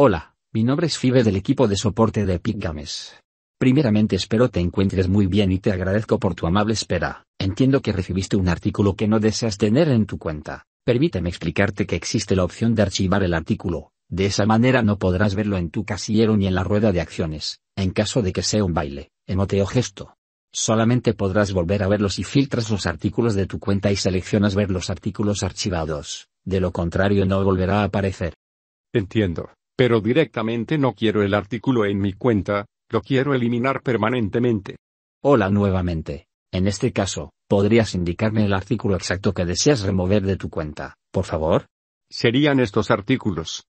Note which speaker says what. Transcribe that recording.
Speaker 1: Hola, mi nombre es Fibe del equipo de soporte de Epic Games. Primeramente espero te encuentres muy bien y te agradezco por tu amable espera. Entiendo que recibiste un artículo que no deseas tener en tu cuenta. Permíteme explicarte que existe la opción de archivar el artículo. De esa manera no podrás verlo en tu casillero ni en la rueda de acciones, en caso de que sea un baile, emote o gesto. Solamente podrás volver a verlos si filtras los artículos de tu cuenta y seleccionas ver los artículos archivados, de lo contrario no volverá a aparecer. Entiendo.
Speaker 2: Pero directamente no quiero el artículo en mi cuenta, lo quiero eliminar permanentemente.
Speaker 1: Hola nuevamente. En este caso, ¿podrías indicarme el artículo exacto que deseas remover de tu cuenta, por favor?
Speaker 3: Serían estos artículos.